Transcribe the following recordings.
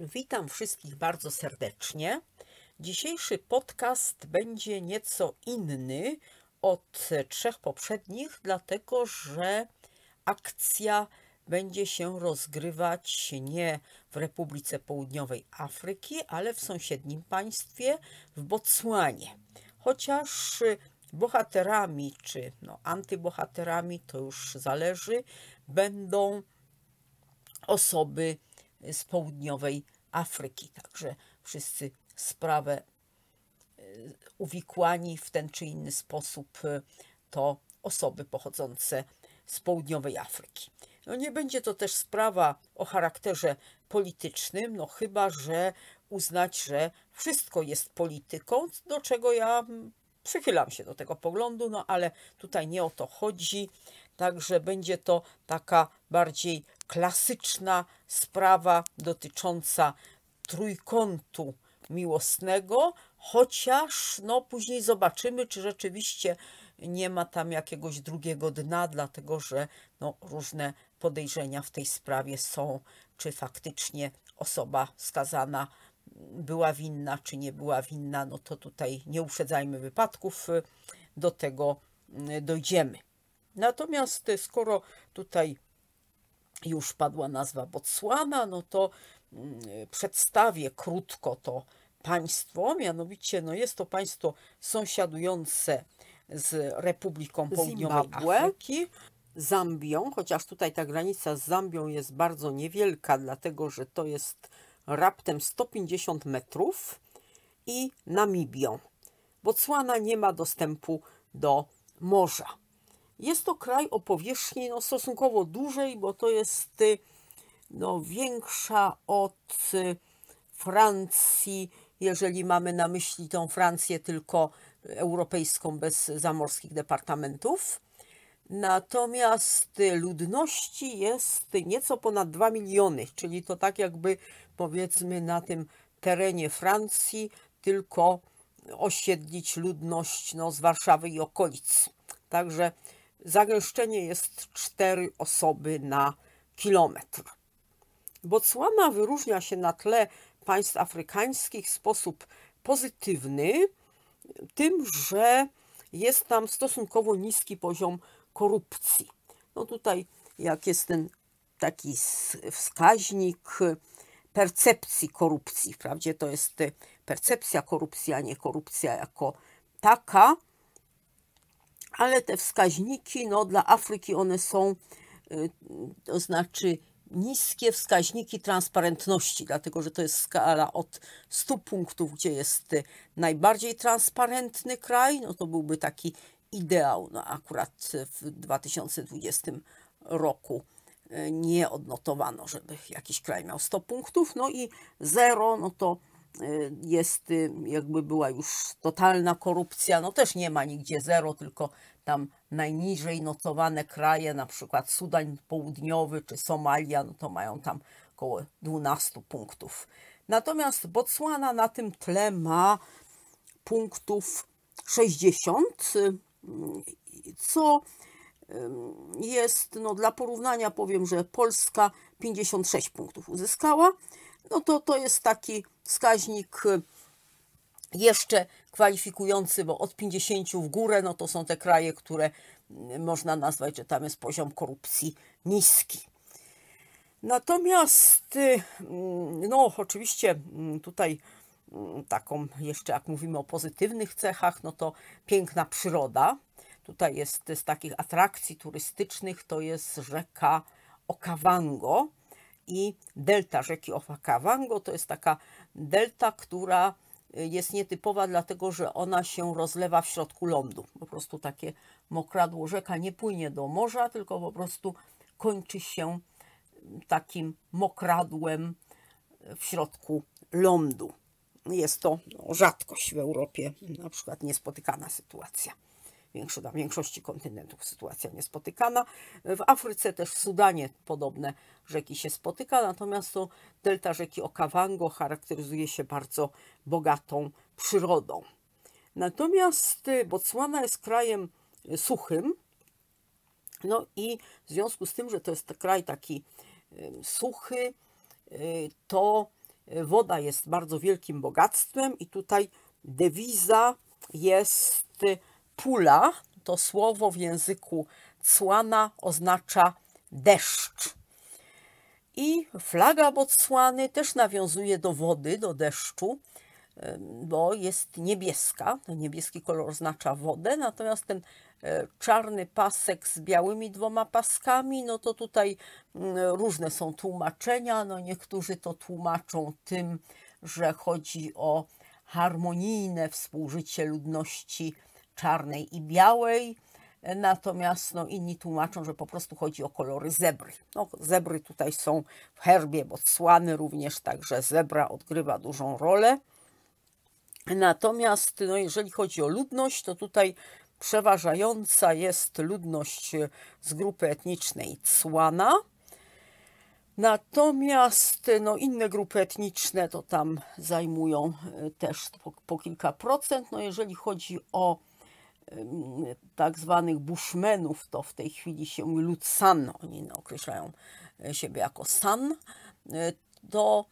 Witam wszystkich bardzo serdecznie. Dzisiejszy podcast będzie nieco inny od trzech poprzednich, dlatego że akcja będzie się rozgrywać nie w Republice Południowej Afryki, ale w sąsiednim państwie, w Botswanie. Chociaż bohaterami czy no, antybohaterami, to już zależy, będą osoby, z południowej Afryki. Także wszyscy sprawę e, uwikłani w ten czy inny sposób e, to osoby pochodzące z południowej Afryki. No nie będzie to też sprawa o charakterze politycznym, no chyba, że uznać, że wszystko jest polityką, do czego ja przychylam się do tego poglądu, no ale tutaj nie o to chodzi. Także będzie to taka bardziej klasyczna sprawa dotycząca trójkątu miłosnego, chociaż no później zobaczymy, czy rzeczywiście nie ma tam jakiegoś drugiego dna, dlatego że no, różne podejrzenia w tej sprawie są, czy faktycznie osoba skazana była winna, czy nie była winna, no to tutaj nie uprzedzajmy wypadków, y, do tego y, dojdziemy. Natomiast y, skoro tutaj już padła nazwa Botswana, no to mm, przedstawię krótko to państwo, mianowicie no jest to państwo sąsiadujące z Republiką Południowej Zimbabwe. Afryki. Zambią, chociaż tutaj ta granica z Zambią jest bardzo niewielka, dlatego że to jest raptem 150 metrów i Namibią. Botswana nie ma dostępu do morza. Jest to kraj o powierzchni no, stosunkowo dużej, bo to jest y, no, większa od y, Francji, jeżeli mamy na myśli tą Francję tylko europejską bez zamorskich departamentów. Natomiast y, ludności jest nieco ponad 2 miliony, czyli to tak jakby powiedzmy na tym terenie Francji tylko osiedlić ludność no, z Warszawy i okolic. Także Zagęszczenie jest 4 osoby na kilometr. Botswana wyróżnia się na tle państw afrykańskich w sposób pozytywny, tym, że jest tam stosunkowo niski poziom korupcji. No tutaj, jak jest ten taki wskaźnik percepcji korupcji, wprawdzie to jest percepcja korupcji, a nie korupcja jako taka, ale te wskaźniki, no dla Afryki one są, y, to znaczy niskie wskaźniki transparentności, dlatego że to jest skala od 100 punktów, gdzie jest najbardziej transparentny kraj, no to byłby taki ideał, no akurat w 2020 roku y, nie odnotowano, żeby jakiś kraj miał 100 punktów, no i 0, no to Y, jest y, jakby była już totalna korupcja, no też nie ma nigdzie zero, tylko tam najniżej notowane kraje, na przykład Sudan Południowy czy Somalia, no to mają tam około 12 punktów. Natomiast Botswana na tym tle ma punktów 60, y, co jest, no dla porównania powiem, że Polska 56 punktów uzyskała, no to to jest taki wskaźnik y, jeszcze kwalifikujący, bo od 50 w górę, no to są te kraje, które y, można nazwać, że tam jest poziom korupcji niski. Natomiast, y, mm, no oczywiście mm, tutaj mm, taką jeszcze, jak mówimy o pozytywnych cechach, no to piękna przyroda. Tutaj jest z takich atrakcji turystycznych, to jest rzeka Okawango i delta rzeki Okawango, to jest taka delta, która y, jest nietypowa, dlatego że ona się rozlewa w środku lądu. Po prostu takie mokradło rzeka nie płynie do morza, tylko po prostu kończy się y, takim mokradłem y, w środku lądu. Jest to no, rzadkość w Europie, na przykład niespotykana sytuacja większo, na większości kontynentów sytuacja niespotykana. W Afryce też w Sudanie podobne rzeki się spotyka, natomiast to delta rzeki Okavango charakteryzuje się bardzo bogatą przyrodą. Natomiast y, Botswana jest krajem y, suchym, no i w związku z tym, że to jest kraj taki suchy, y, to woda jest bardzo wielkim bogactwem i tutaj dewiza jest Pula to słowo w języku cłana oznacza deszcz. I flaga Botswany też nawiązuje do wody, do deszczu, bo jest niebieska. Niebieski kolor oznacza wodę, natomiast ten e, czarny pasek z białymi dwoma paskami, no to tutaj mm, różne są tłumaczenia. No niektórzy to tłumaczą tym, że chodzi o harmonijne współżycie ludności czarnej i białej, e, natomiast no, inni tłumaczą, że po prostu chodzi o kolory zebry. No, zebry tutaj są w herbie Botswany również, także zebra odgrywa dużą rolę. Natomiast no, jeżeli chodzi o ludność, to tutaj przeważająca jest ludność e, z grupy etnicznej Cłana. Natomiast no, inne grupy etniczne to tam zajmują e, też po, po kilka procent. No, jeżeli chodzi o tak zwanych bushmenów, to w tej chwili się mówi lud san, oni określają siebie jako san, to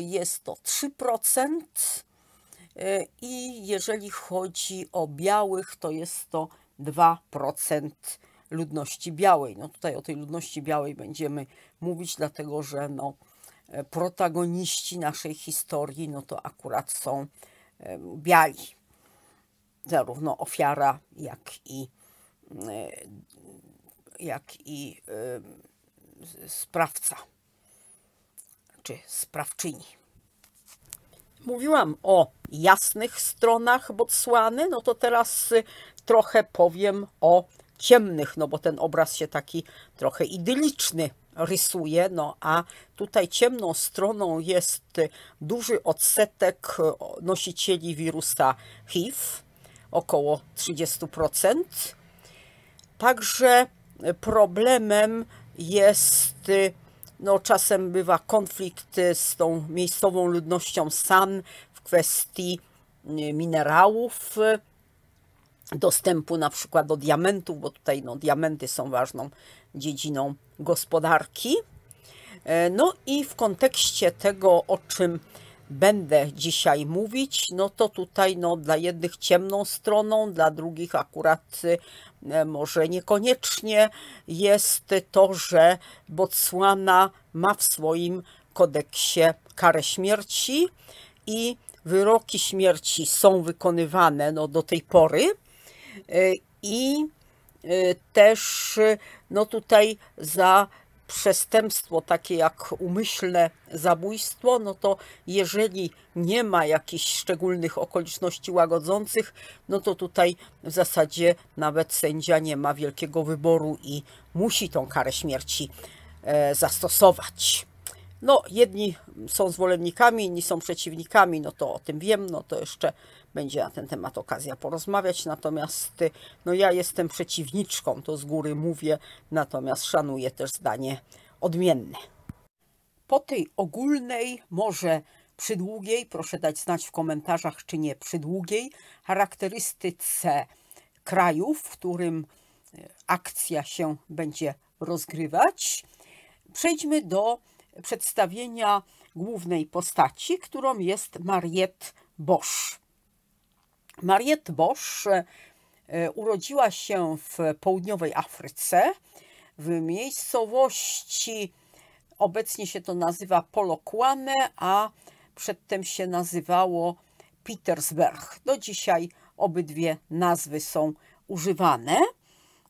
jest to 3% i jeżeli chodzi o białych, to jest to 2% ludności białej. No tutaj o tej ludności białej będziemy mówić, dlatego że no, protagoniści naszej historii no to akurat są e, biali zarówno ofiara, jak i, e, jak i e, sprawca czy sprawczyni. Mówiłam o jasnych stronach Botsłany, no to teraz y, trochę powiem o ciemnych, no bo ten obraz się taki trochę idyliczny rysuje, no a tutaj ciemną stroną jest y, duży odsetek nosicieli wirusa HIV, około 30%. Także problemem jest, no czasem bywa konflikt z tą miejscową ludnością San w kwestii y, minerałów, dostępu na przykład do diamentów, bo tutaj no, diamenty są ważną dziedziną gospodarki. E, no i w kontekście tego, o czym będę dzisiaj mówić, no to tutaj no, dla jednych ciemną stroną, dla drugich akurat e, może niekoniecznie jest to, że Botswana ma w swoim kodeksie karę śmierci i wyroki śmierci są wykonywane no, do tej pory e, i e, też no, tutaj za przestępstwo takie jak umyślne zabójstwo, no to jeżeli nie ma jakichś szczególnych okoliczności łagodzących, no to tutaj w zasadzie nawet sędzia nie ma wielkiego wyboru i musi tą karę śmierci e, zastosować. No, jedni są zwolennikami, inni są przeciwnikami, no to o tym wiem, no to jeszcze będzie na ten temat okazja porozmawiać. Natomiast no ja jestem przeciwniczką, to z góry mówię, natomiast szanuję też zdanie odmienne. Po tej ogólnej, może przydługiej, proszę dać znać w komentarzach, czy nie przydługiej, charakterystyce kraju, w którym e, akcja się będzie rozgrywać, przejdźmy do przedstawienia głównej postaci, którą jest Mariette Bosch. Mariette Bosch e, urodziła się w południowej Afryce, w miejscowości, obecnie się to nazywa Polokwane, a przedtem się nazywało Petersberg. Do dzisiaj obydwie nazwy są używane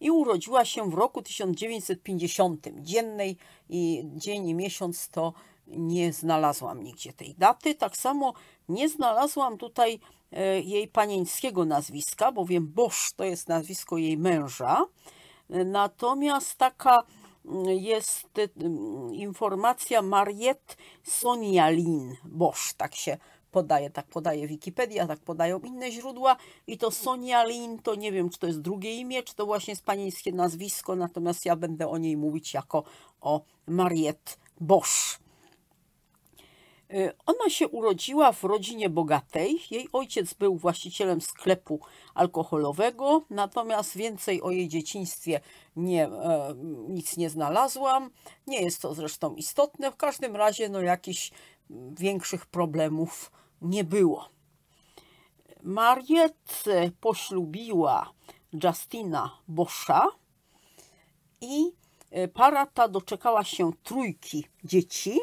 i urodziła się w roku 1950. Dziennej i dzień i miesiąc to nie znalazłam nigdzie tej daty. Tak samo nie znalazłam tutaj e, jej panieńskiego nazwiska, bowiem Bosz to jest nazwisko jej męża. Natomiast taka mm, jest mm, informacja Mariette Sonialin Bosz, tak się podaje, tak podaje Wikipedia, tak podają inne źródła i to Sonia Lin, to nie wiem, czy to jest drugie imię, czy to właśnie jest nazwisko, natomiast ja będę o niej mówić jako o Mariette Bosch. Y, ona się urodziła w rodzinie bogatej. Jej ojciec był właścicielem sklepu alkoholowego, natomiast więcej o jej dzieciństwie nie, e, nic nie znalazłam. Nie jest to zresztą istotne. W każdym razie no, jakichś większych problemów nie było. Mariet poślubiła Justina Boscha i e, para ta doczekała się trójki dzieci.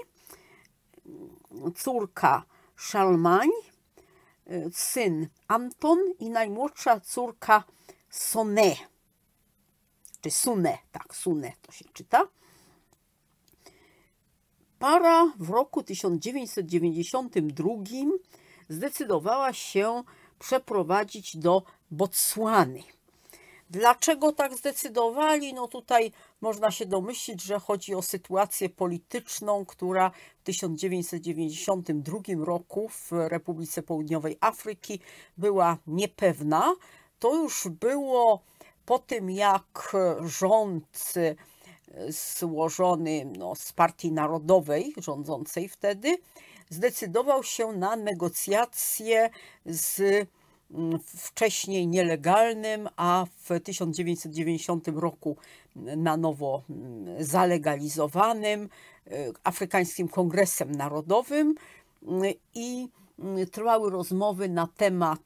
Córka Szalmań, e, syn Anton i najmłodsza córka Sone, czy Sune, tak, Sune to się czyta. Para w roku 1992 zdecydowała się przeprowadzić do Botswany. Dlaczego tak zdecydowali? No tutaj można się domyślić, że chodzi o sytuację polityczną, która w 1992 roku w Republice Południowej Afryki była niepewna. To już było po tym, jak rząd złożony no, z partii narodowej rządzącej wtedy, zdecydował się na negocjacje z mm, wcześniej nielegalnym, a w 1990 roku na nowo mm, zalegalizowanym e, Afrykańskim Kongresem Narodowym mm, i trwały rozmowy na temat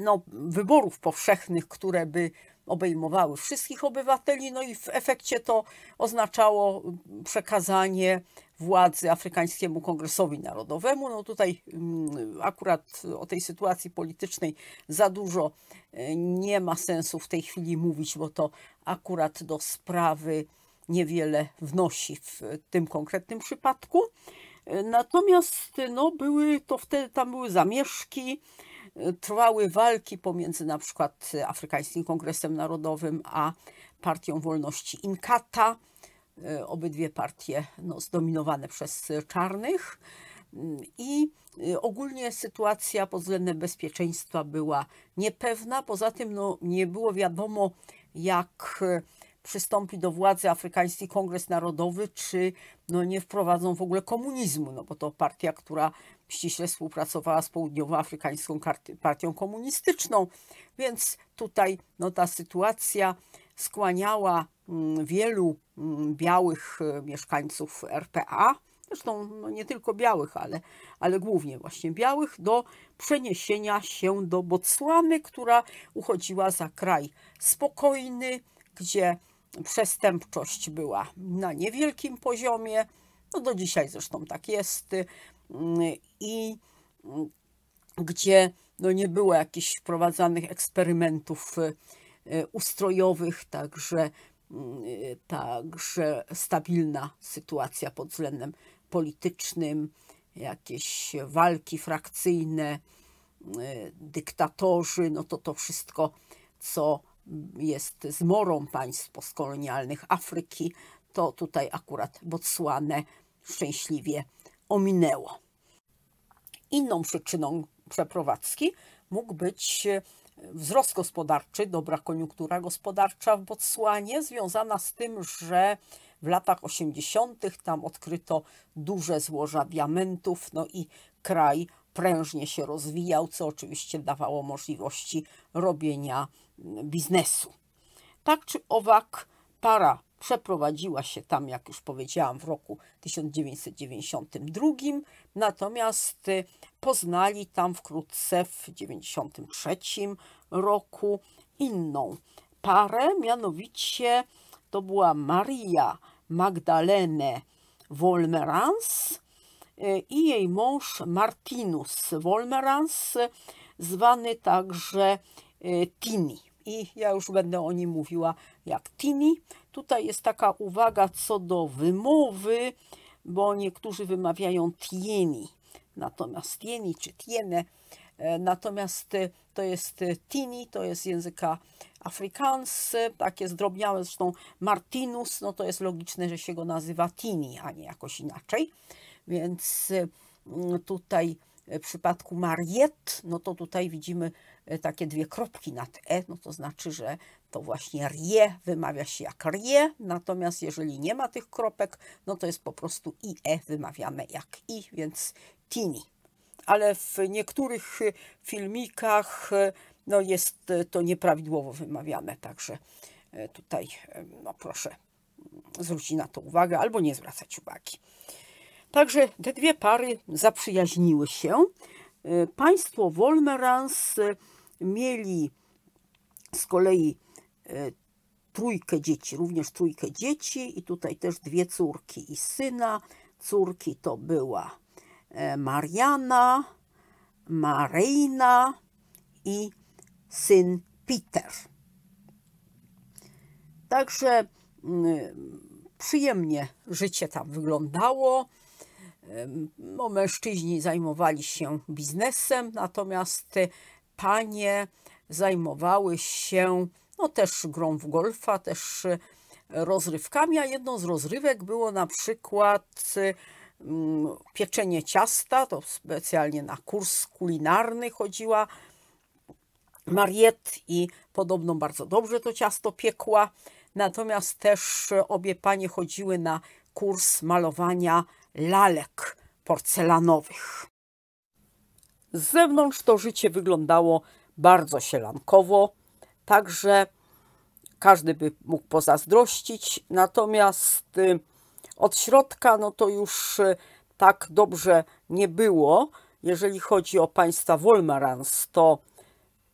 no, wyborów powszechnych, które by obejmowały wszystkich obywateli, no i w efekcie to oznaczało mm, przekazanie władzy Afrykańskiemu Kongresowi Narodowemu. No tutaj mm, akurat o tej sytuacji politycznej za dużo e, nie ma sensu w tej chwili mówić, bo to akurat do sprawy niewiele wnosi w tym konkretnym przypadku. E, natomiast no, były to wtedy tam były zamieszki, trwały walki pomiędzy na przykład Afrykańskim Kongresem Narodowym a Partią Wolności Inkata. E, obydwie partie no, zdominowane przez czarnych. Mm, I e, ogólnie sytuacja pod względem bezpieczeństwa była niepewna. Poza tym no, nie było wiadomo, jak e, przystąpi do władzy Afrykański Kongres Narodowy, czy no, nie wprowadzą w ogóle komunizmu, no bo to partia, która ściśle współpracowała z Południowoafrykańską Partią Komunistyczną, więc tutaj no, ta sytuacja skłaniała mm, wielu mm, białych e, mieszkańców RPA, zresztą no, nie tylko białych, ale, ale głównie właśnie białych, do przeniesienia się do Botswany, która uchodziła za kraj spokojny, gdzie przestępczość była na niewielkim poziomie. No do dzisiaj zresztą tak jest. Mm, i mm, gdzie no nie było jakichś wprowadzanych eksperymentów y, y, ustrojowych, także, mm, y, także stabilna sytuacja pod względem politycznym, jakieś walki frakcyjne, dyktatorzy, no to to wszystko, co jest zmorą państw postkolonialnych Afryki, to tutaj akurat Botswanę szczęśliwie ominęło. Inną przyczyną przeprowadzki mógł być e, wzrost gospodarczy, dobra koniunktura gospodarcza w Botswanie, związana z tym, że w latach 80. tam odkryto duże złoża diamentów, no i kraj prężnie się rozwijał, co oczywiście dawało możliwości robienia mm, biznesu. Tak czy owak, para Przeprowadziła się tam, jak już powiedziałam, w roku 1992, natomiast y, poznali tam wkrótce w 1993 roku inną parę, mianowicie to była Maria Magdalene Wolmerans y, i jej mąż Martinus Wolmerans, zwany także y, Tini. I ja już będę o nim mówiła jak Tini. Tutaj jest taka uwaga co do wymowy, bo niektórzy wymawiają tieni, natomiast tieni czy tiene, e, natomiast e, to jest e, tini, to jest języka Afrikaans, takie zdrobniałe zresztą Martinus, no to jest logiczne, że się go nazywa Tini, a nie jakoś inaczej. Więc tutaj w przypadku Mariet, no to tutaj widzimy E, takie dwie kropki nad e, no to znaczy, że to właśnie rie wymawia się jak rie, natomiast jeżeli nie ma tych kropek, no to jest po prostu i e wymawiane jak i, więc tini. Ale w niektórych e, filmikach e, no jest to nieprawidłowo wymawiane, także tutaj no proszę zwrócić na to uwagę albo nie zwracać uwagi. Także te dwie pary zaprzyjaźniły się. Państwo Wolmerans Mieli z kolei e, trójkę dzieci, również trójkę dzieci i tutaj też dwie córki i syna. Córki to była e, Mariana, Maryjna i syn Peter. Także mm, przyjemnie życie tam wyglądało. No, mężczyźni zajmowali się biznesem, natomiast panie zajmowały się no, też grą w golfa, też e, rozrywkami, a jedną z rozrywek było na przykład e, mm, pieczenie ciasta, to specjalnie na kurs kulinarny chodziła Mariet i podobno bardzo dobrze to ciasto piekła. Natomiast też e, obie panie chodziły na kurs malowania lalek porcelanowych. Z zewnątrz to życie wyglądało bardzo sielankowo, także każdy by mógł pozazdrościć, natomiast y, od środka no to już y, tak dobrze nie było. Jeżeli chodzi o państwa Wolmerans, to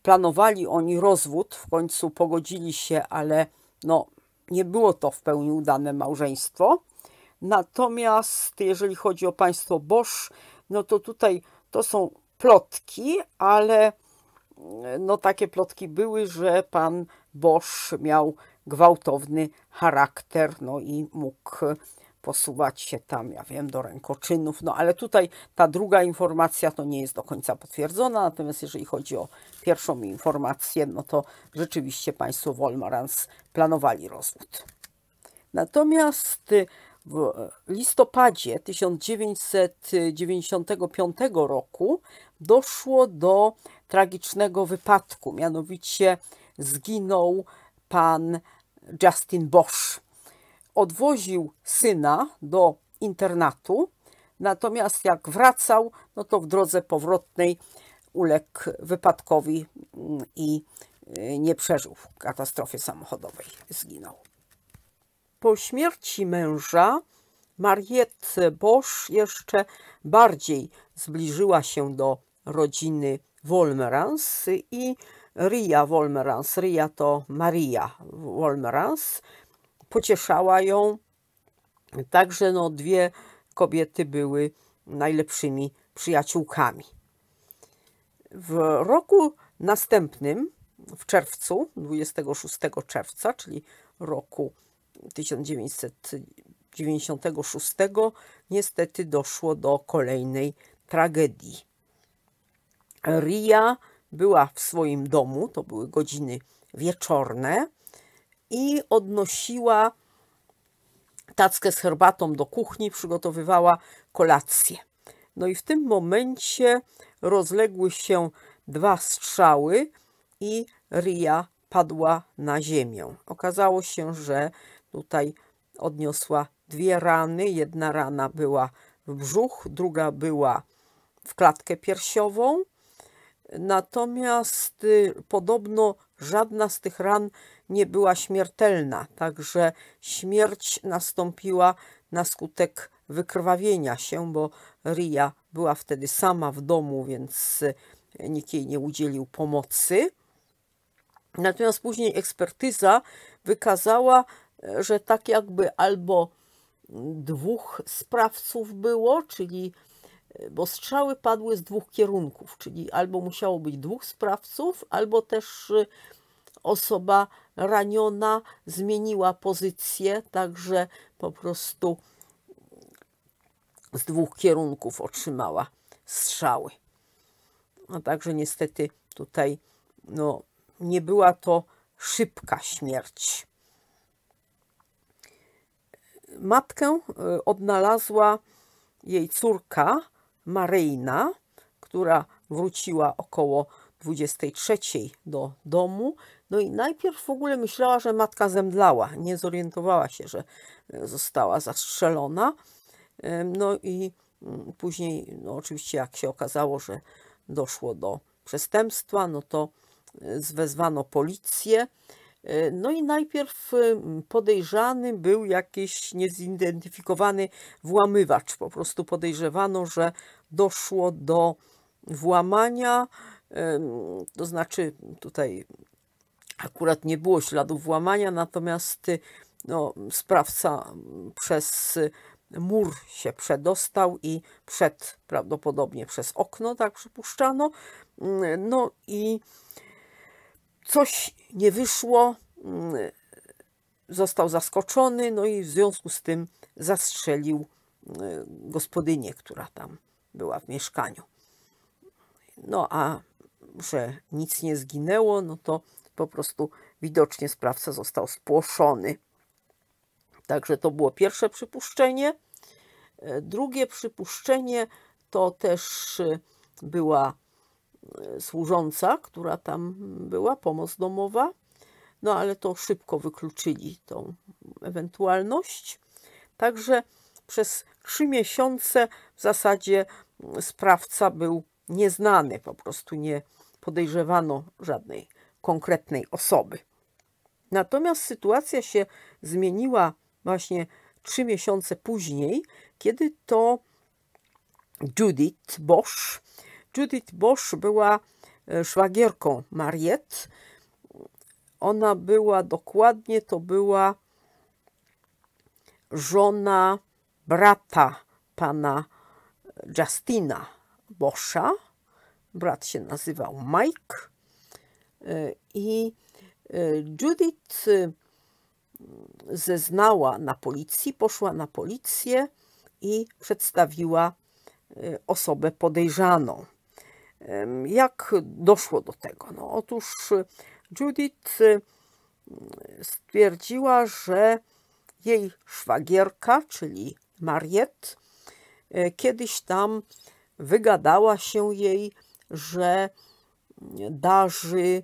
planowali oni rozwód, w końcu pogodzili się, ale no, nie było to w pełni udane małżeństwo. Natomiast jeżeli chodzi o państwo Bosch, no to tutaj to są plotki, ale e, no takie plotki były, że pan Bosch miał gwałtowny charakter, no i mógł posuwać się tam, ja wiem, do rękoczynów. No ale tutaj ta druga informacja to nie jest do końca potwierdzona, natomiast jeżeli chodzi o pierwszą informację, no to rzeczywiście państwo Wolmarans planowali rozwód. Natomiast y, w listopadzie 1995 roku doszło do tragicznego wypadku, mianowicie zginął pan Justin Bosch. Odwoził syna do internatu, natomiast jak wracał, no to w drodze powrotnej uległ wypadkowi mm, i y, nie przeżył katastrofie samochodowej, zginął. Po śmierci męża Mariette Bosch jeszcze bardziej zbliżyła się do rodziny Wolmerans i Ria Wolmerans, Ria to Maria Wolmerans, pocieszała ją. Także no, dwie kobiety były najlepszymi przyjaciółkami. W roku następnym, w czerwcu, 26 czerwca, czyli roku 1996, niestety doszło do kolejnej tragedii. Ria była w swoim domu, to były godziny wieczorne, i odnosiła tackę z herbatą do kuchni, przygotowywała kolację. No i w tym momencie rozległy się dwa strzały i Ria padła na ziemię. Okazało się, że tutaj odniosła dwie rany. Jedna rana była w brzuch, druga była w klatkę piersiową. Natomiast y, podobno żadna z tych ran nie była śmiertelna, także śmierć nastąpiła na skutek wykrwawienia się, bo Ria była wtedy sama w domu, więc y, nikt jej nie udzielił pomocy. Natomiast później ekspertyza wykazała, że tak jakby albo mm, dwóch sprawców było, czyli bo strzały padły z dwóch kierunków, czyli albo musiało być dwóch sprawców, albo też y, osoba raniona zmieniła pozycję, także po prostu z dwóch kierunków otrzymała strzały. A no, także niestety tutaj no, nie była to szybka śmierć. Matkę y, odnalazła jej córka, Maryjna, która wróciła około 23 do domu. No i najpierw w ogóle myślała, że matka zemdlała. Nie zorientowała się, że e, została zastrzelona. No i mm, później, no oczywiście, jak się okazało, że doszło do przestępstwa, no to e, zwezwano policję. No i najpierw mm, podejrzany był jakiś niezidentyfikowany włamywacz. Po prostu podejrzewano, że doszło do włamania, to znaczy tutaj akurat nie było śladów włamania, natomiast no, sprawca przez mur się przedostał i przed prawdopodobnie przez okno, tak przypuszczano. Mm, no i coś nie wyszło, mm, został zaskoczony, no i w związku z tym zastrzelił mm, gospodynię, która tam była w mieszkaniu. No a że nic nie zginęło, no to po prostu widocznie sprawca został spłoszony. Także to było pierwsze przypuszczenie. E, drugie przypuszczenie to też e, była E, służąca, która tam była, pomoc domowa. No ale to szybko wykluczyli tą ewentualność. Także przez trzy miesiące w zasadzie mm, sprawca był nieznany, po prostu nie podejrzewano żadnej konkretnej osoby. Natomiast sytuacja się zmieniła właśnie trzy miesiące później, kiedy to Judith Bosch Judith Bosch była e, szwagierką Mariette. Ona była dokładnie, to była żona brata pana e, Justina Boscha. Brat się nazywał Mike. E, I Judith zeznała na policji, poszła na policję i przedstawiła osobę podejrzaną. Jak doszło do tego? No, otóż y, Judith y, stwierdziła, że jej szwagierka, czyli Mariet, y, kiedyś tam wygadała się jej, że darzy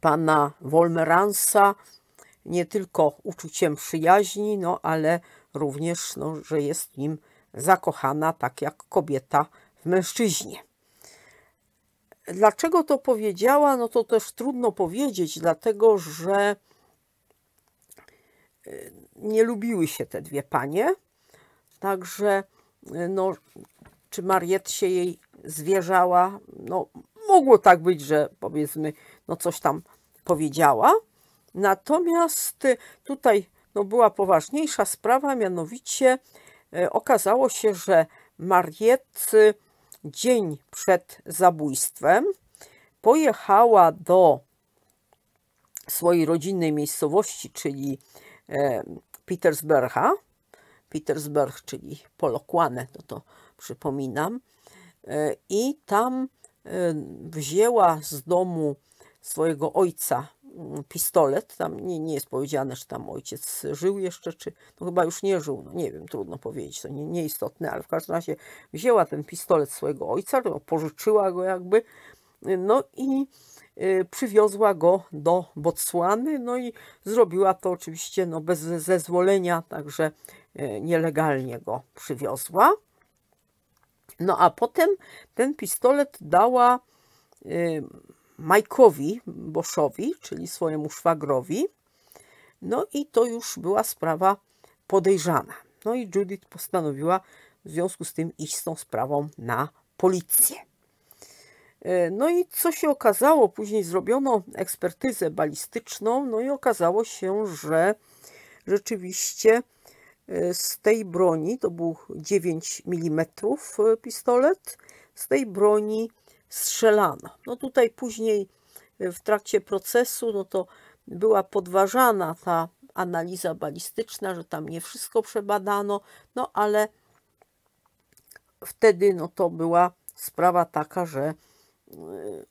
pana Wolmeransa nie tylko uczuciem przyjaźni, no ale również, no, że jest nim zakochana, tak jak kobieta w mężczyźnie. Dlaczego to powiedziała? No to też trudno powiedzieć, dlatego że e, nie lubiły się te dwie panie. Także, e, no, czy Mariet się jej zwierzała? No, mogło tak być, że powiedzmy, no coś tam powiedziała. Natomiast e, tutaj no, była poważniejsza sprawa, mianowicie okazało się, że Mariet dzień przed zabójstwem pojechała do swojej rodzinnej miejscowości, czyli e, Petersberga, Petersberg, czyli Polokłane, to no to przypominam, e, i tam e, wzięła z domu swojego ojca pistolet. Tam nie, nie jest powiedziane, czy tam ojciec żył jeszcze, czy no chyba już nie żył. No nie wiem, trudno powiedzieć, to nie, nieistotne, ale w każdym razie wzięła ten pistolet swojego ojca, no, pożyczyła go jakby, no i y, przywiozła go do Botswany, no i zrobiła to oczywiście no, bez zezwolenia, także y, nielegalnie go przywiozła. No a potem ten pistolet dała y, Majkowi Boszowi, czyli swojemu szwagrowi. No i to już była sprawa podejrzana. No i Judith postanowiła w związku z tym iść z tą sprawą na policję. E, no i co się okazało? Później zrobiono ekspertyzę balistyczną, no i okazało się, że rzeczywiście e, z tej broni, to był 9 mm e, pistolet, z tej broni strzelano. No tutaj później e, w trakcie procesu no to była podważana ta analiza balistyczna, że tam nie wszystko przebadano, no ale wtedy no to była sprawa taka, że e,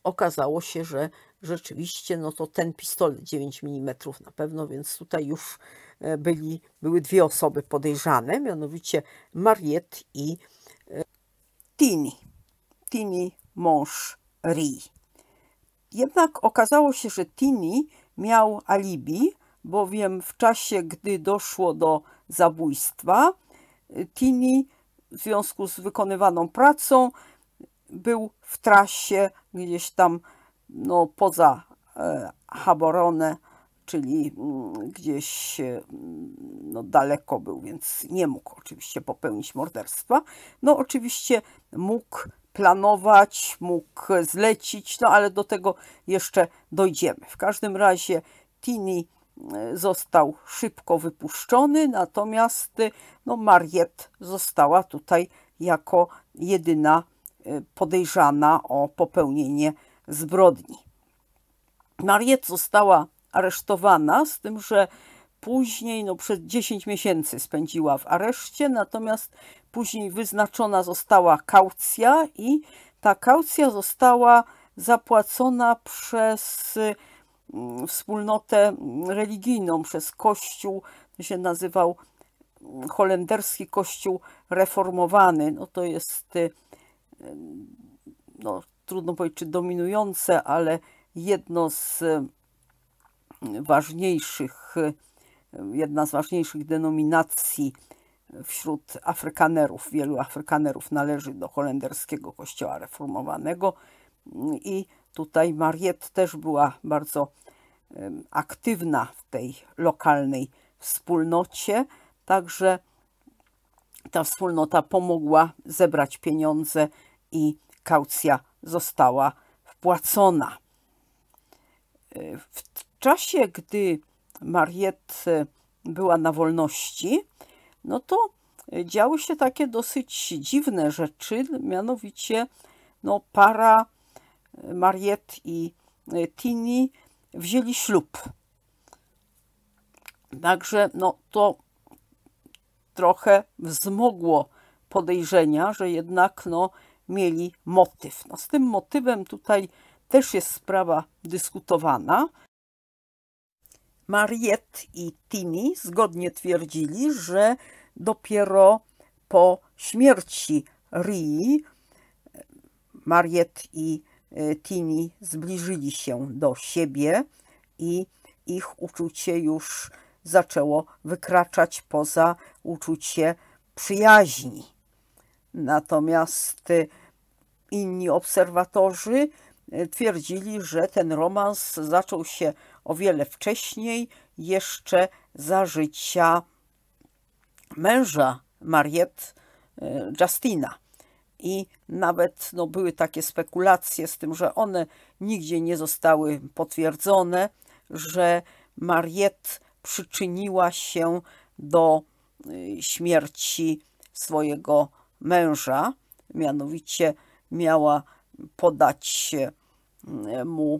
okazało się, że rzeczywiście no to ten pistolet 9 mm na pewno, więc tutaj już e, byli, były dwie osoby podejrzane, mianowicie Mariette i Tini. Tini mąż Ri. Jednak okazało się, że Tini miał alibi, bowiem w czasie, gdy doszło do zabójstwa, Tini w związku z wykonywaną pracą był w trasie gdzieś tam no, poza e, Haborone, czyli mm, gdzieś e, no, daleko był, więc nie mógł oczywiście popełnić morderstwa. No oczywiście mógł planować, mógł zlecić, no ale do tego jeszcze dojdziemy. W każdym razie Tini e, został szybko wypuszczony, natomiast e, no, Mariet została tutaj jako jedyna e, podejrzana o popełnienie zbrodni. Mariet została aresztowana, z tym, że później, no przez 10 miesięcy spędziła w areszcie, natomiast Później wyznaczona została kaucja i ta kaucja została zapłacona przez mm, wspólnotę religijną, przez kościół, się nazywał mm, holenderski kościół reformowany. No to jest, y, mm, no, trudno powiedzieć, czy dominujące, ale jedno z y, ważniejszych, y, jedna z ważniejszych denominacji wśród Afrykanerów, wielu Afrykanerów należy do holenderskiego kościoła reformowanego i tutaj Mariet też była bardzo aktywna w tej lokalnej wspólnocie, także ta wspólnota pomogła zebrać pieniądze i kaucja została wpłacona. W czasie, gdy Mariet była na wolności, no to e, działy się takie dosyć dziwne rzeczy, mianowicie no, para e, Mariette i e, Tini wzięli ślub. Także no, to trochę wzmogło podejrzenia, że jednak no, mieli motyw. No, z tym motywem tutaj też jest sprawa dyskutowana. Mariet i Tini zgodnie twierdzili, że dopiero po śmierci Rii e, Mariet i e, Tini zbliżyli się do siebie i ich uczucie już zaczęło wykraczać poza uczucie przyjaźni. Natomiast e, inni obserwatorzy twierdzili, że ten romans zaczął się o wiele wcześniej, jeszcze za życia męża Mariet e, Justina. I nawet no, były takie spekulacje z tym, że one nigdzie nie zostały potwierdzone, że Mariet przyczyniła się do e, śmierci swojego męża. Mianowicie miała podać mu,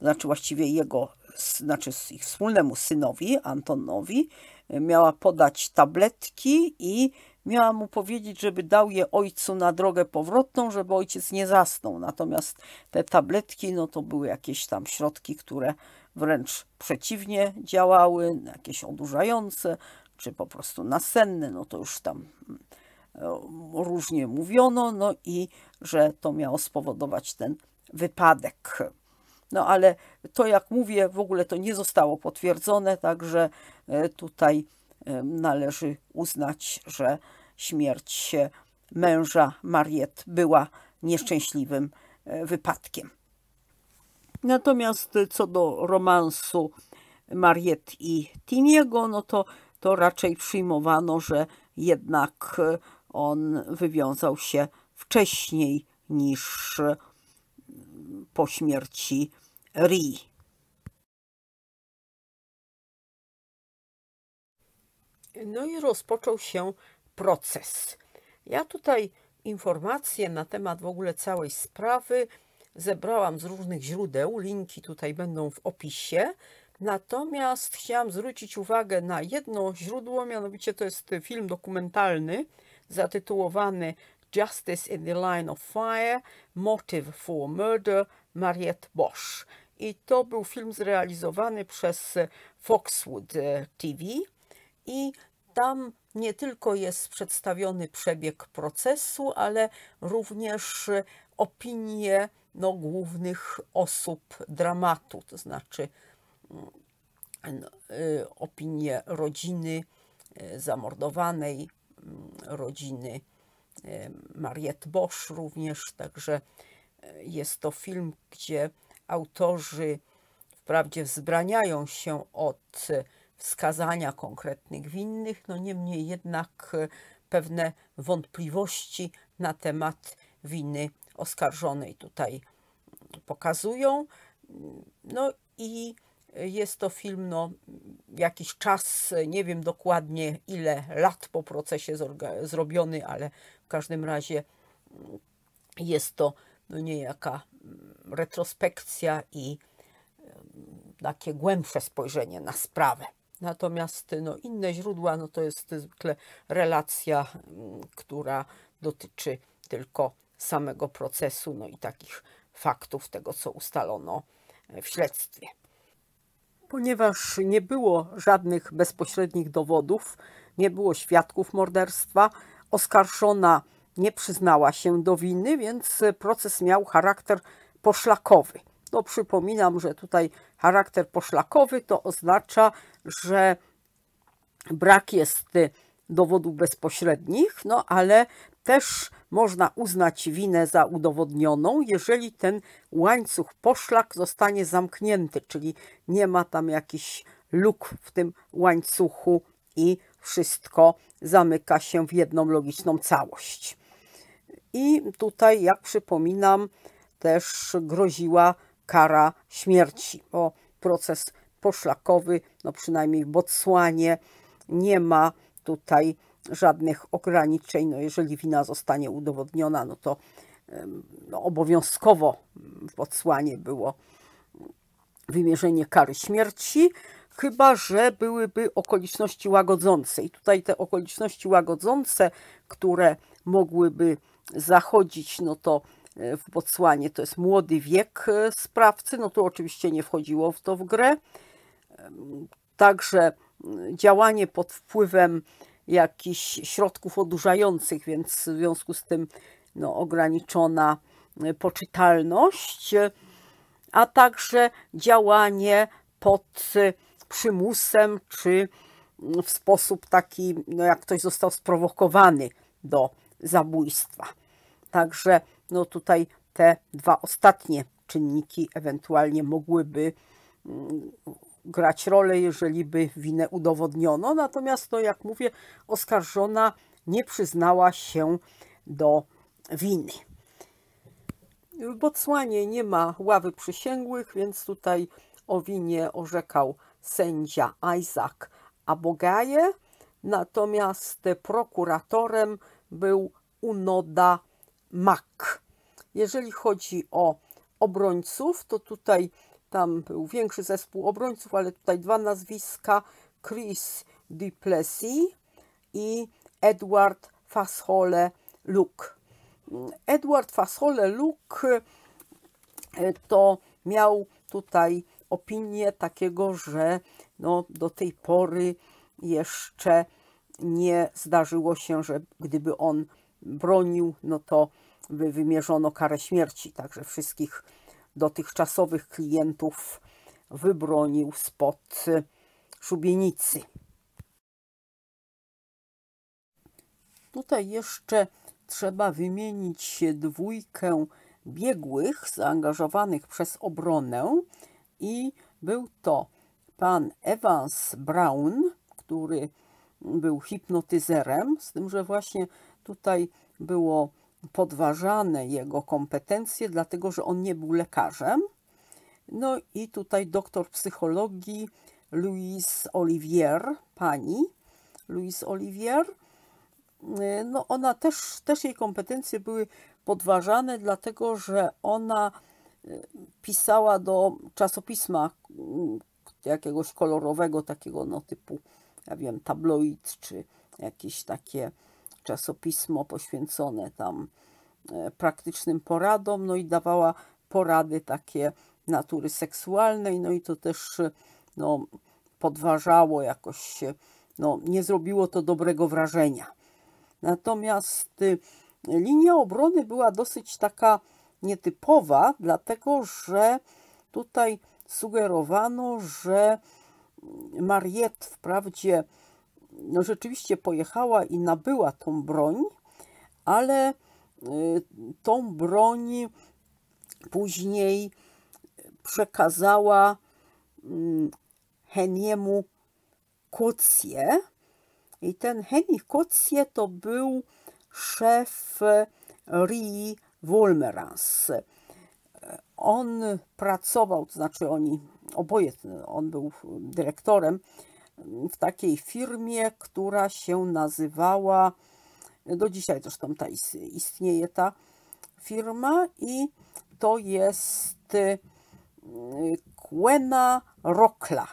znaczy właściwie jego znaczy ich wspólnemu synowi, Antonowi, e, miała podać tabletki i miała mu powiedzieć, żeby dał je ojcu na drogę powrotną, żeby ojciec nie zasnął. Natomiast te tabletki, no to były jakieś tam środki, które wręcz przeciwnie działały, jakieś odurzające, czy po prostu nasenne, no to już tam mm, e, różnie mówiono, no i że to miało spowodować ten wypadek. No ale to, jak mówię, w ogóle to nie zostało potwierdzone, także e, tutaj e, należy uznać, że śmierć męża Mariet była nieszczęśliwym e, wypadkiem. Natomiast co do romansu Mariet i Timiego, no to, to raczej przyjmowano, że jednak on wywiązał się wcześniej niż po śmierci Ri. No i rozpoczął się proces. Ja tutaj informacje na temat w ogóle całej sprawy zebrałam z różnych źródeł. Linki tutaj będą w opisie. Natomiast chciałam zwrócić uwagę na jedno źródło, mianowicie to jest film dokumentalny zatytułowany Justice in the Line of Fire – Motive for Murder Mariette Bosch. I to był film zrealizowany przez Foxwood e, TV i tam nie tylko jest przedstawiony przebieg procesu, ale również e, opinie no, głównych osób dramatu, to znaczy no, opinie rodziny zamordowanej, mm, rodziny Mariette Bosch również, także jest to film, gdzie autorzy wprawdzie wzbraniają się od wskazania konkretnych winnych, no niemniej jednak pewne wątpliwości na temat winy oskarżonej tutaj pokazują. No i jest to film no, jakiś czas, nie wiem dokładnie ile lat po procesie zrobiony, ale w każdym razie jest to no niejaka mm, retrospekcja i takie głębsze spojrzenie na sprawę. Natomiast no, inne źródła no, to jest zwykle relacja, mm, która dotyczy tylko samego procesu no, i takich faktów, tego co ustalono e, w śledztwie. Ponieważ nie było żadnych bezpośrednich dowodów, nie było świadków morderstwa, oskarżona nie przyznała się do winy, więc e, proces miał charakter poszlakowy. No, przypominam, że tutaj charakter poszlakowy to oznacza, że brak jest e, dowodów bezpośrednich, no ale też można uznać winę za udowodnioną, jeżeli ten łańcuch poszlak zostanie zamknięty, czyli nie ma tam jakichś luk w tym łańcuchu i wszystko zamyka się w jedną logiczną całość. I tutaj, jak przypominam, też groziła kara śmierci, bo proces poszlakowy, no przynajmniej w Botsłanie, nie ma tutaj żadnych ograniczeń. No jeżeli wina zostanie udowodniona, no to no, obowiązkowo w Botsłanie było wymierzenie kary śmierci, chyba że byłyby okoliczności łagodzące. I tutaj te okoliczności łagodzące, które mogłyby zachodzić, no to e, w Botswanie to jest młody wiek e, sprawcy, no tu oczywiście nie wchodziło w to w grę. Także działanie pod wpływem jakichś środków odurzających, więc w związku z tym no, ograniczona e, poczytalność, a także działanie pod przymusem czy w sposób taki, no, jak ktoś został sprowokowany do zabójstwa. Także no tutaj te dwa ostatnie czynniki ewentualnie mogłyby mm, grać rolę, jeżeli by winę udowodniono. Natomiast, to, no, jak mówię, oskarżona nie przyznała się do winy. W Botsłanie nie ma ławy przysięgłych, więc tutaj o winie orzekał sędzia Isaac Abogaje, natomiast prokuratorem był Unoda Mak. Jeżeli chodzi o obrońców, to tutaj tam był większy zespół obrońców, ale tutaj dwa nazwiska, Chris Duplessis i Edward Fashole Luke. Edward Fashole Luke to miał tutaj opinię takiego, że no, do tej pory jeszcze nie zdarzyło się, że gdyby on bronił, no to by wymierzono karę śmierci. Także wszystkich dotychczasowych klientów wybronił spod y, szubienicy. Tutaj jeszcze trzeba wymienić dwójkę biegłych zaangażowanych przez obronę i był to pan Evans Brown, który był hipnotyzerem, z tym, że właśnie tutaj było podważane jego kompetencje, dlatego że on nie był lekarzem. No i tutaj doktor psychologii Louise Olivier, pani Louise Olivier, no ona też, też jej kompetencje były podważane, dlatego że ona e, pisała do czasopisma jakiegoś kolorowego, takiego no typu ja wiem, tabloid czy jakieś takie czasopismo poświęcone tam e, praktycznym poradom, no i dawała porady takie natury seksualnej, no i to też no, podważało jakoś, no, nie zrobiło to dobrego wrażenia. Natomiast y, linia obrony była dosyć taka nietypowa, dlatego że tutaj sugerowano, że Mariet wprawdzie no, rzeczywiście pojechała i nabyła tą broń, ale y, tą broń później przekazała mm, Heniemu Kocję. I ten Heni Kocję to był szef Rii Wolmerans. On pracował, to znaczy oni oboje, on był dyrektorem w takiej firmie, która się nazywała, do dzisiaj zresztą ta istnieje ta firma i to jest y, Quena Rokla.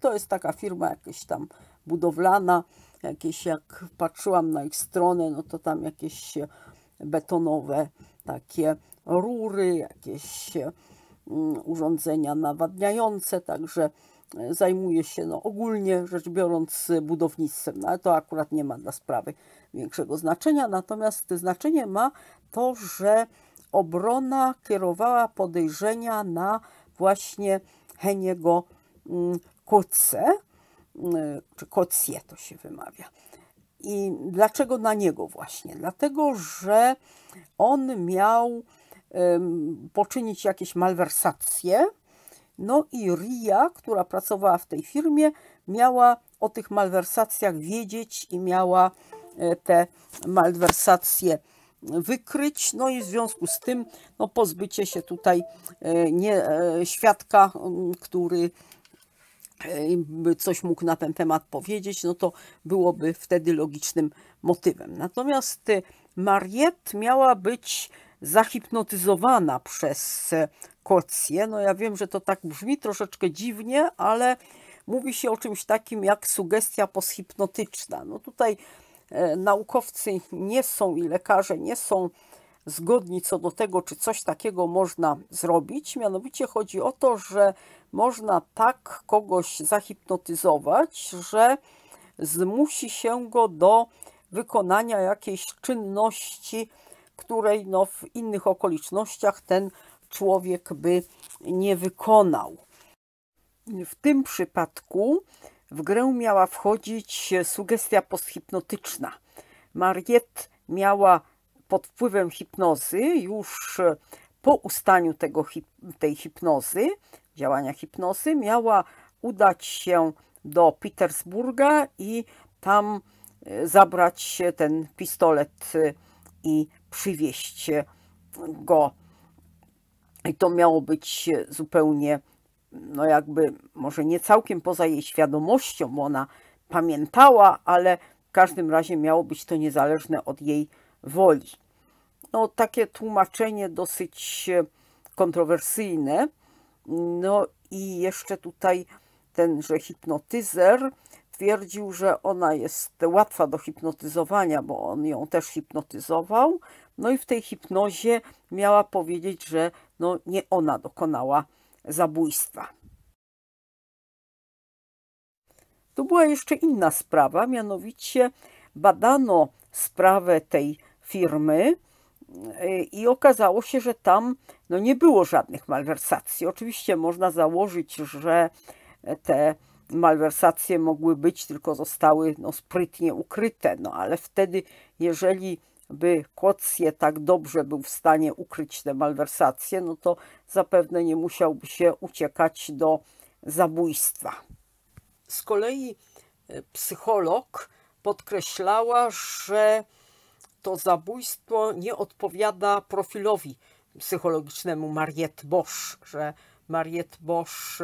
To jest taka firma jakaś tam budowlana, jakieś jak patrzyłam na ich stronę, no to tam jakieś betonowe takie rury, jakieś Mm, urządzenia nawadniające, także e, zajmuje się no, ogólnie rzecz biorąc e, budownictwem, no, ale to akurat nie ma dla sprawy większego znaczenia. Natomiast znaczenie ma to, że obrona kierowała podejrzenia na właśnie Heniego mm, Koce, mm, e, czy Kocie to się wymawia. I dlaczego na niego właśnie? Dlatego, że on miał poczynić jakieś malwersacje. No i Ria, która pracowała w tej firmie, miała o tych malwersacjach wiedzieć i miała e, te malwersacje wykryć, no i w związku z tym no, pozbycie się tutaj e, nie, e, świadka, który by coś mógł na ten temat powiedzieć, no to byłoby wtedy logicznym motywem. Natomiast Mariette miała być zahipnotyzowana przez e, kocję. No ja wiem, że to tak brzmi troszeczkę dziwnie, ale mówi się o czymś takim jak sugestia poshipnotyczna. No tutaj e, naukowcy nie są i lekarze nie są zgodni co do tego, czy coś takiego można zrobić. Mianowicie chodzi o to, że można tak kogoś zahipnotyzować, że zmusi się go do wykonania jakiejś czynności której no, w innych okolicznościach ten człowiek by nie wykonał. W tym przypadku w grę miała wchodzić sugestia posthipnotyczna. Mariet miała pod wpływem hipnozy już po ustaniu tego, tej hipnozy, działania hipnozy, miała udać się do Petersburga i tam e, zabrać ten pistolet e, i przywieźć go. I to miało być zupełnie, no jakby, może nie całkiem poza jej świadomością, bo ona pamiętała, ale w każdym razie miało być to niezależne od jej woli. No, takie tłumaczenie dosyć kontrowersyjne. No i jeszcze tutaj tenże hipnotyzer stwierdził, że ona jest łatwa do hipnotyzowania, bo on ją też hipnotyzował. No i w tej hipnozie miała powiedzieć, że no nie ona dokonała zabójstwa. Tu była jeszcze inna sprawa, mianowicie badano sprawę tej firmy yy, i okazało się, że tam no, nie było żadnych malwersacji. Oczywiście można założyć, że te malwersacje mogły być, tylko zostały no, sprytnie ukryte. No ale wtedy, jeżeli by Kocje tak dobrze był w stanie ukryć te malwersacje, no to zapewne nie musiałby się uciekać do zabójstwa. Z kolei e, psycholog podkreślała, że to zabójstwo nie odpowiada profilowi psychologicznemu Mariette Bosch, że Mariette Bosch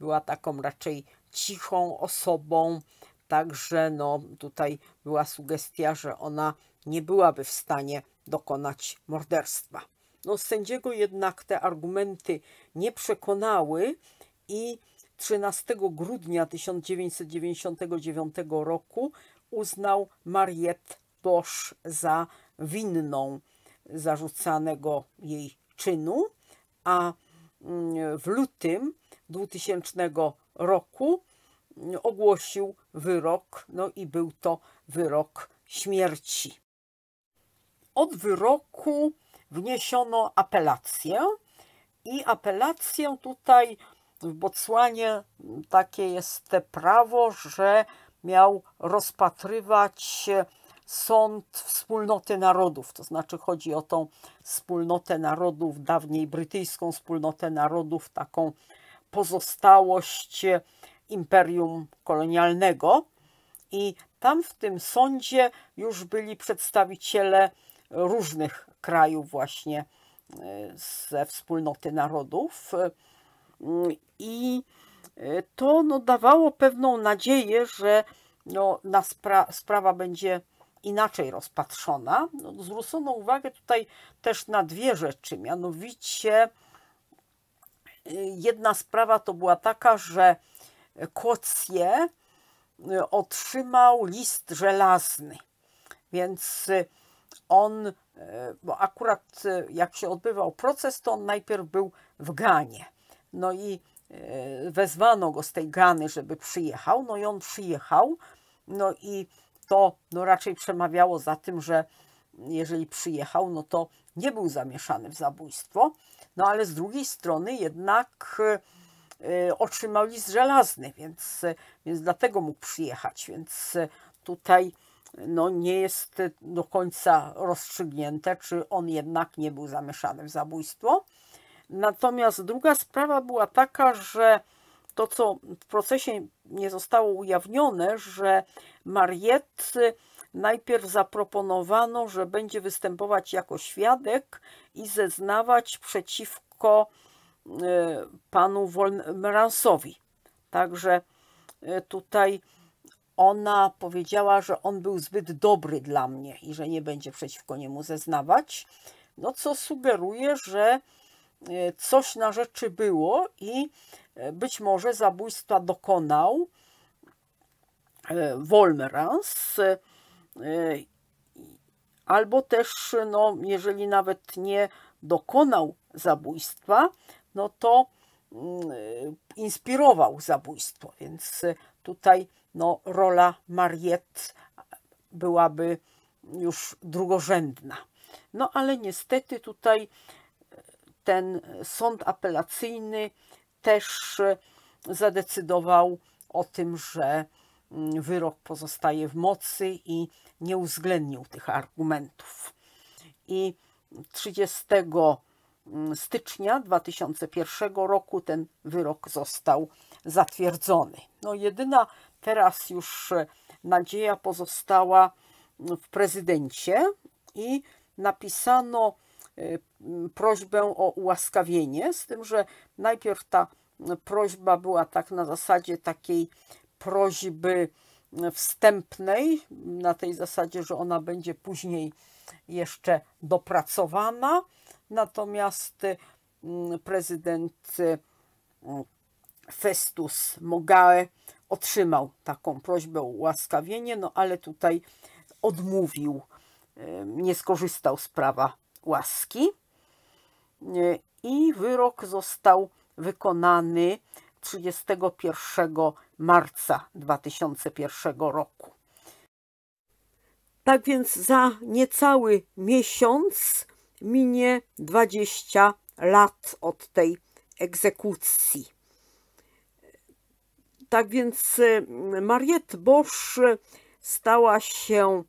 była taką raczej cichą osobą, także no, tutaj była sugestia, że ona nie byłaby w stanie dokonać morderstwa. No, sędziego jednak te argumenty nie przekonały i 13 grudnia 1999 roku uznał Mariette Bosch za winną zarzucanego jej czynu, a mm, w lutym 2000 roku mm, ogłosił wyrok, no i był to wyrok śmierci. Od wyroku wniesiono apelację i apelację tutaj w Bocłanie takie jest te prawo, że miał rozpatrywać sąd wspólnoty narodów, to znaczy chodzi o tą wspólnotę narodów, dawniej brytyjską wspólnotę narodów, taką pozostałość imperium kolonialnego. I tam w tym sądzie już byli przedstawiciele różnych krajów właśnie e, ze wspólnoty narodów. E, I e, to no, dawało pewną nadzieję, że no, na spra sprawa będzie inaczej rozpatrzona. No, zwrócono uwagę tutaj też na dwie rzeczy, mianowicie Jedna sprawa to była taka, że Kocje e, otrzymał list żelazny, więc e, on, e, bo akurat jak się odbywał proces, to on najpierw był w Ganie. No i wezwano go z tej Gany, żeby przyjechał, no i on przyjechał, no i to no raczej przemawiało za tym, że jeżeli przyjechał, no to nie był zamieszany w zabójstwo, no ale z drugiej strony jednak e, e, otrzymał list żelazny, więc, e, więc dlatego mógł przyjechać, więc tutaj no, nie jest do końca rozstrzygnięte, czy on jednak nie był zamieszany w zabójstwo. Natomiast druga sprawa była taka, że to, co w procesie nie zostało ujawnione, że Mariette Najpierw zaproponowano, że będzie występować jako świadek i zeznawać przeciwko e, panu Wolmeransowi. Także e, tutaj ona powiedziała, że on był zbyt dobry dla mnie i że nie będzie przeciwko niemu zeznawać. No co sugeruje, że e, coś na rzeczy było i być może zabójstwa dokonał Wolmerans. E, albo też, no, jeżeli nawet nie dokonał zabójstwa, no to mm, inspirował zabójstwo, więc e, tutaj no, rola Mariet byłaby już drugorzędna. No ale niestety tutaj e, ten sąd apelacyjny też zadecydował o tym, że wyrok pozostaje w mocy i nie uwzględnił tych argumentów. I 30 mm, stycznia 2001 roku ten wyrok został zatwierdzony. No jedyna teraz już e, nadzieja pozostała mm, w prezydencie i napisano e, prośbę o ułaskawienie, z tym, że najpierw ta prośba była tak na zasadzie takiej prośby mm, wstępnej, na tej zasadzie, że ona będzie później jeszcze dopracowana. Natomiast mm, prezydent mm, Festus Mogae otrzymał taką prośbę o ułaskawienie, no ale tutaj odmówił, nie skorzystał z prawa łaski i wyrok został wykonany 31 marca 2001 roku. Tak więc za niecały miesiąc minie 20 lat od tej egzekucji. Tak więc mm, Mariette Bosch stała się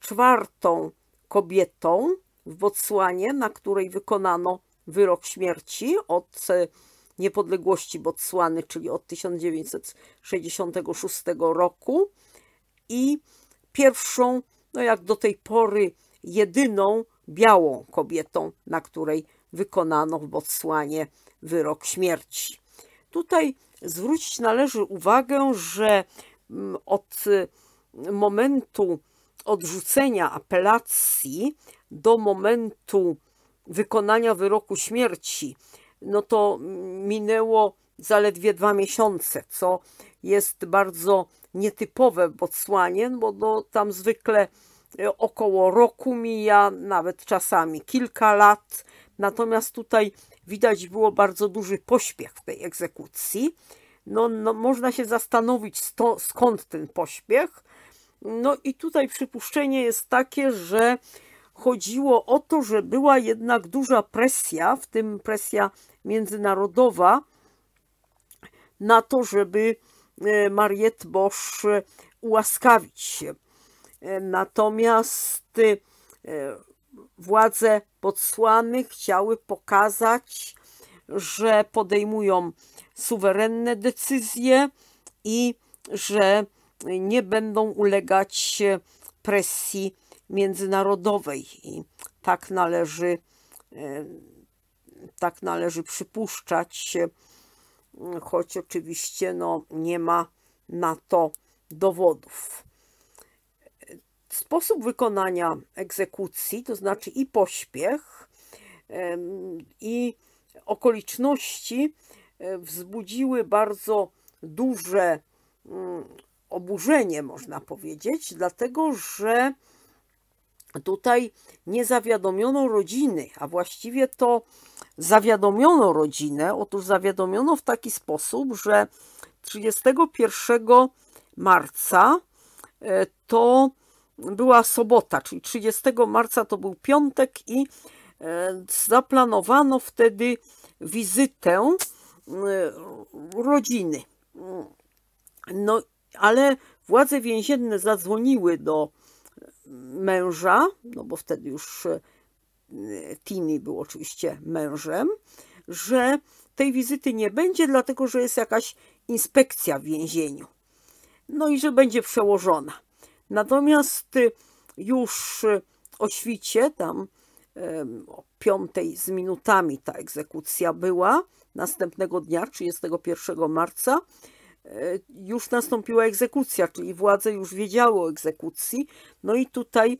czwartą kobietą w Botswanie, na której wykonano wyrok śmierci od niepodległości Botswany, czyli od 1966 roku i pierwszą, no jak do tej pory, jedyną białą kobietą, na której wykonano w Botswanie wyrok śmierci. Tutaj zwrócić należy uwagę, że mm, od y, momentu odrzucenia apelacji do momentu wykonania wyroku śmierci no to minęło zaledwie dwa miesiące, co jest bardzo nietypowe w Botswanie, no bo no, tam zwykle e, około roku mija, nawet czasami kilka lat. Natomiast tutaj widać było bardzo duży pośpiech w tej egzekucji. No, no można się zastanowić sto, skąd ten pośpiech. No i tutaj przypuszczenie jest takie, że chodziło o to, że była jednak duża presja, w tym presja międzynarodowa, na to, żeby e, Mariette Bosch e, ułaskawić się. E, natomiast władze Botswany chciały pokazać, że podejmują suwerenne decyzje i że nie będą ulegać presji międzynarodowej i tak należy, e, tak należy przypuszczać, e, choć oczywiście no, nie ma na to dowodów. Sposób wykonania egzekucji, to znaczy i pośpiech, e, i okoliczności wzbudziły bardzo duże mm, oburzenie, można powiedzieć, dlatego że tutaj nie zawiadomiono rodziny, a właściwie to zawiadomiono rodzinę. Otóż zawiadomiono w taki sposób, że 31 marca e, to była sobota, czyli 30 marca to był piątek i e, zaplanowano wtedy wizytę e, rodziny. No, ale władze więzienne zadzwoniły do męża, no bo wtedy już e, Tini był oczywiście mężem, że tej wizyty nie będzie, dlatego że jest jakaś inspekcja w więzieniu. No i że będzie przełożona. Natomiast e, już e, o świcie, tam o piątej z minutami ta egzekucja była, następnego dnia, 31 marca, E, już nastąpiła egzekucja, czyli władze już wiedziały o egzekucji. No i tutaj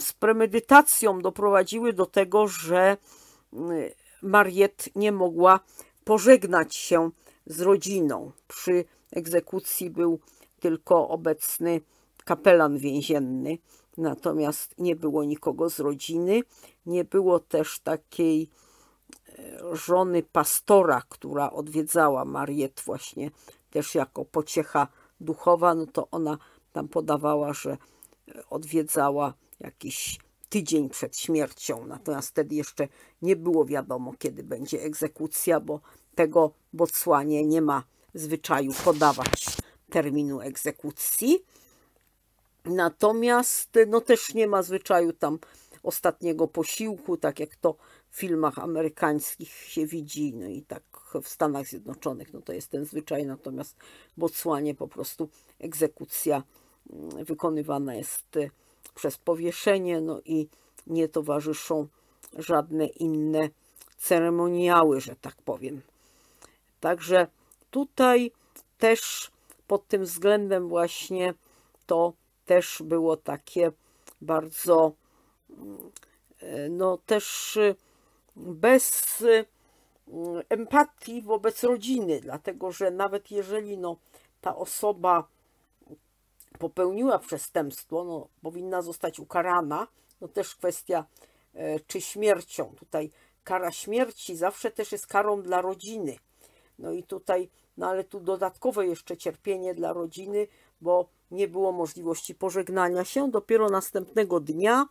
z premedytacją doprowadziły do tego, że mm, Mariet nie mogła pożegnać się z rodziną. Przy egzekucji był tylko obecny kapelan więzienny, natomiast nie było nikogo z rodziny. Nie było też takiej e, żony pastora, która odwiedzała Mariet właśnie też jako pociecha duchowa, no to ona tam podawała, że e, odwiedzała jakiś tydzień przed śmiercią. Natomiast wtedy jeszcze nie było wiadomo, kiedy będzie egzekucja, bo tego Botswanie nie ma zwyczaju podawać terminu egzekucji. Natomiast no też nie ma zwyczaju tam ostatniego posiłku, tak jak to w filmach amerykańskich się widzi, no i tak w Stanach Zjednoczonych, no to jest ten zwyczaj, natomiast w Botswanie po prostu egzekucja mm, wykonywana jest y, przez powieszenie, no i nie towarzyszą żadne inne ceremoniały, że tak powiem. Także tutaj też pod tym względem właśnie to też było takie bardzo, mm, y, no też y, bez Mm, empatii wobec rodziny, dlatego że nawet jeżeli no, ta osoba popełniła przestępstwo, no, powinna zostać ukarana, no też kwestia e, czy śmiercią. Tutaj kara śmierci zawsze też jest karą dla rodziny. No i tutaj, no ale tu dodatkowe jeszcze cierpienie dla rodziny, bo nie było możliwości pożegnania się. Dopiero następnego dnia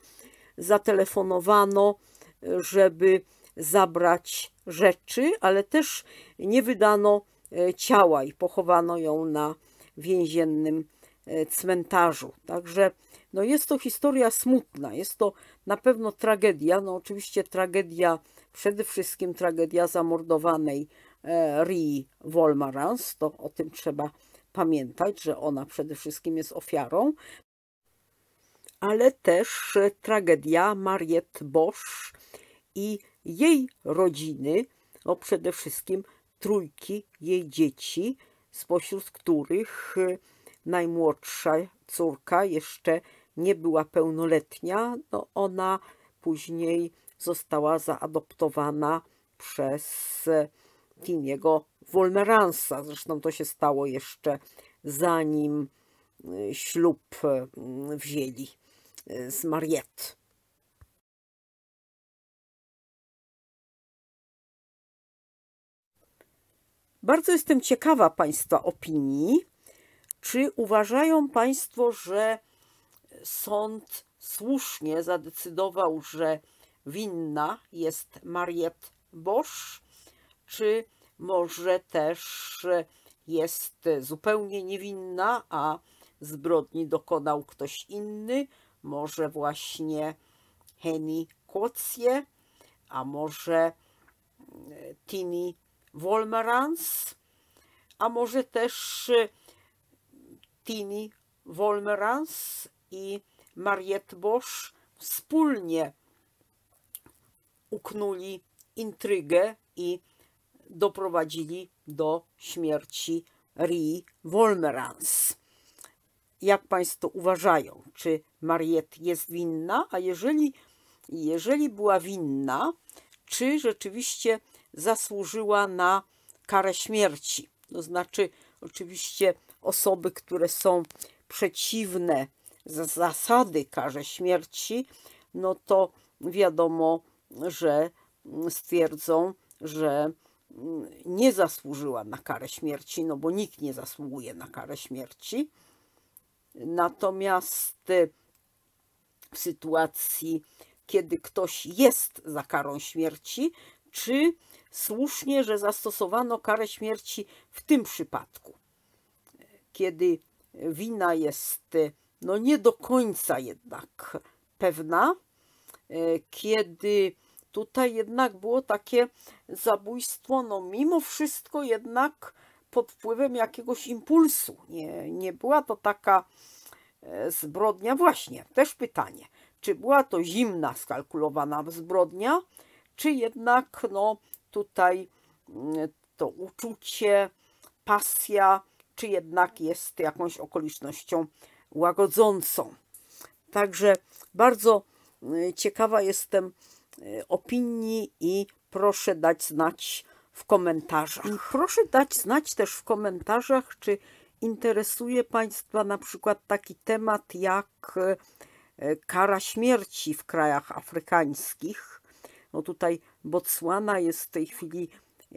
zatelefonowano, e, żeby zabrać rzeczy, ale też nie wydano e, ciała i pochowano ją na więziennym e, cmentarzu. Także no jest to historia smutna, jest to na pewno tragedia, no oczywiście tragedia, przede wszystkim tragedia zamordowanej e, Rii Wolmarans, to o tym trzeba pamiętać, że ona przede wszystkim jest ofiarą, ale też tragedia Mariette Bosch i jej rodziny, no przede wszystkim trójki jej dzieci, spośród których e, najmłodsza córka jeszcze nie była pełnoletnia, no ona później została zaadoptowana przez e, Timiego Wolmeransa. Zresztą to się stało jeszcze zanim e, ślub wzięli z Mariette. Bardzo jestem ciekawa Państwa opinii. Czy uważają Państwo, że sąd słusznie zadecydował, że winna jest Mariette Bosch, czy może też jest zupełnie niewinna, a zbrodni dokonał ktoś inny, może właśnie Henny Kocje, a może Tini Wolmerans, a może też y, Tini Wolmerans i Mariette Bosch wspólnie uknuli intrygę i doprowadzili do śmierci Rii Wolmerans. Jak Państwo uważają, czy Mariette jest winna, a jeżeli, jeżeli była winna, czy rzeczywiście zasłużyła na karę śmierci. To znaczy, oczywiście, osoby, które są przeciwne zasady karze śmierci, no to wiadomo, że mm, stwierdzą, że mm, nie zasłużyła na karę śmierci, no bo nikt nie zasługuje na karę śmierci. Natomiast y, w sytuacji, kiedy ktoś jest za karą śmierci, czy słusznie, że zastosowano karę śmierci w tym przypadku, kiedy wina jest no nie do końca jednak pewna, kiedy tutaj jednak było takie zabójstwo, no mimo wszystko jednak pod wpływem jakiegoś impulsu. Nie, nie była to taka e, zbrodnia. Właśnie, też pytanie, czy była to zimna, skalkulowana zbrodnia, czy jednak no, tutaj mm, to uczucie, pasja, czy jednak jest jakąś okolicznością łagodzącą. Także bardzo y, ciekawa jestem y, opinii i proszę dać znać w komentarzach. I proszę dać znać też w komentarzach, czy interesuje Państwa na przykład taki temat jak y, kara śmierci w krajach afrykańskich, no tutaj Botswana jest w tej chwili e,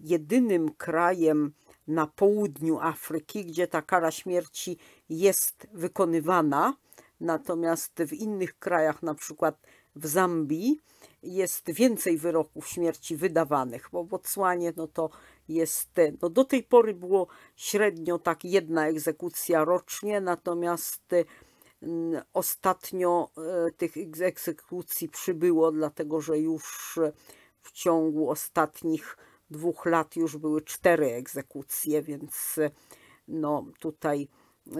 jedynym krajem na południu Afryki, gdzie ta kara śmierci jest wykonywana. Natomiast w innych krajach, na przykład w Zambii, jest więcej wyroków śmierci wydawanych, bo w Botswanie no to jest, e, no do tej pory było średnio tak jedna egzekucja rocznie, natomiast e, Ostatnio e, tych egzekucji przybyło, dlatego że już e, w ciągu ostatnich dwóch lat już były cztery egzekucje, więc e, no, tutaj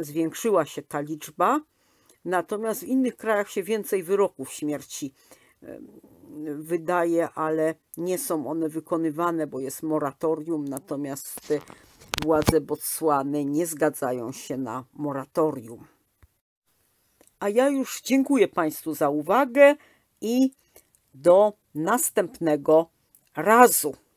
zwiększyła się ta liczba. Natomiast w innych krajach się więcej wyroków śmierci wydaje, ale nie są one wykonywane, bo jest moratorium, natomiast władze Botsłany nie zgadzają się na moratorium a ja już dziękuję Państwu za uwagę i do następnego razu.